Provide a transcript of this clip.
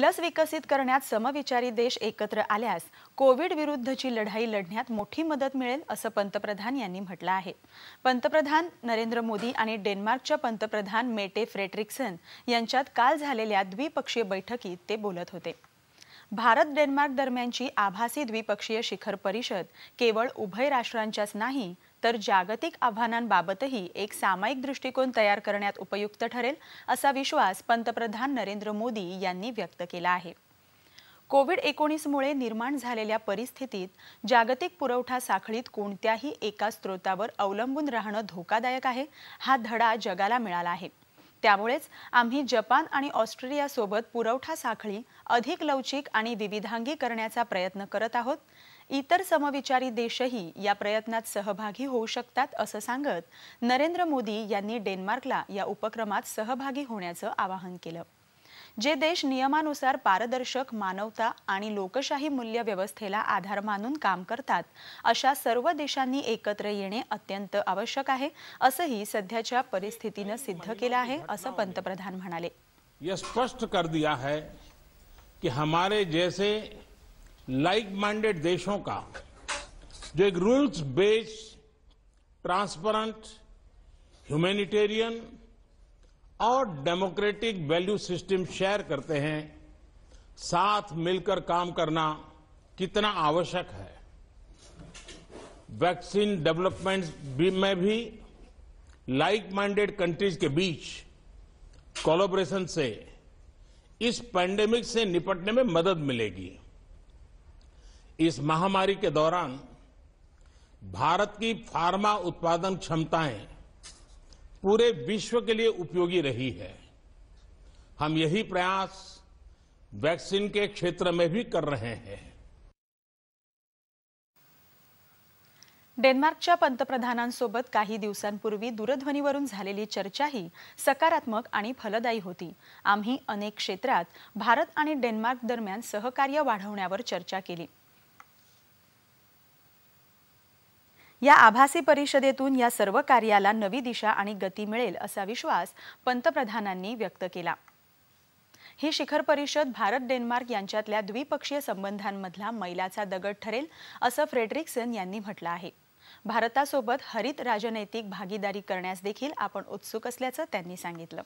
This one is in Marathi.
लस विकसित करण्यात समविचारी देश एकत्र आल्यास कोविड विरुद्धची लढाई लढण्यात मोठी मदत मिळेल असं पंतप्रधान यांनी म्हटलं आहे पंतप्रधान नरेंद्र मोदी आणि डेन्मार्कच्या पंतप्रधान मेटे फ्रेडरिक्सन यांच्यात काल झालेल्या द्विपक्षीय बैठकीत ते बोलत होते भारत डेन्मार्क दरम्यानची आभासी द्विपक्षीय शिखर परिषद केवळ उभय राष्ट्रांच्याच नाही तर जागतिक आव्हानांबाबतही एक सामायिक दृष्टिकोन तयार करण्यात उपयुक्त ठरेल असा विश्वास पंतप्रधान नरेंद्र मोदी यांनी व्यक्त केला आहे कोविड एकोणीसमुळे निर्माण झालेल्या परिस्थितीत जागतिक पुरवठा साखळीत कोणत्याही एका स्रोतावर अवलंबून राहणं धोकादायक आहे हा धडा जगाला मिळाला आहे त्यामुळेच आम्ही जपान आणि ऑस्ट्रेलियासोबत पुरवठा साखळी अधिक लवचिक आणि विविधांगी करण्याचा प्रयत्न करत आहोत इतर समविचारी देशही या प्रयत्नात सहभागी होऊ शकतात असं सांगत नरेंद्र मोदी यांनी डेन्मार्कला या उपक्रमात सहभागी होण्याचं आवाहन केलं जे देश नियमानुसार पारदर्शक मानवता आणि लोकशाही मूल्य व्यवस्थेला आधार मानून काम करतात अशा सर्व देशांनी एकत्र येणे अत्यंत आवश्यक आहे असंही सध्याच्या परिस्थितीनं सिद्ध केलं आहे असं पंतप्रधान म्हणाले स्पष्ट कर दिया है की हमारे जैसे लाइक माइंडेड देशों का जो एक रूल्स बेस्ड ट्रान्सपरंट ह्युमॅनिटेरियन और डेमोक्रेटिक वैल्यू सिस्टम शेयर करते हैं साथ मिलकर काम करना कितना आवश्यक है वैक्सीन डेवलपमेंट में भी लाइक माइंडेड कंट्रीज के बीच कोलोबरेशन से इस पैंडेमिक से निपटने में मदद मिलेगी इस महामारी के दौरान भारत की फार्मा उत्पादन क्षमताएं पूरे विश्व के लिए उपयोगी रही है हम यही प्रयास वैक्सीन के क्षेत्र में भी कर रहे हैं डेन्मार्कच्या पंतप्रधानांसोबत काही दिवसांपूर्वी दूरध्वनीवरून झालेली चर्चाही सकारात्मक आणि फलदायी होती आम्ही अनेक क्षेत्रात भारत आणि डेन्मार्क दरम्यान सहकार्य वाढवण्यावर चर्चा केली या आभासी परिषदेतून या सर्व कार्याला नवी दिशा आणि गती मिळेल असा विश्वास पंतप्रधानांनी व्यक्त केला ही शिखर परिषद भारत डेन्मार्क यांच्यातल्या द्विपक्षीय संबंधांमधला मैलाचा दगड ठरेल असं फ्रेडरिक्सन यांनी म्हटलं आहे भारतासोबत हरित राजनैतिक भागीदारी करण्यास देखील आपण उत्सुक असल्याचं त्यांनी सांगितलं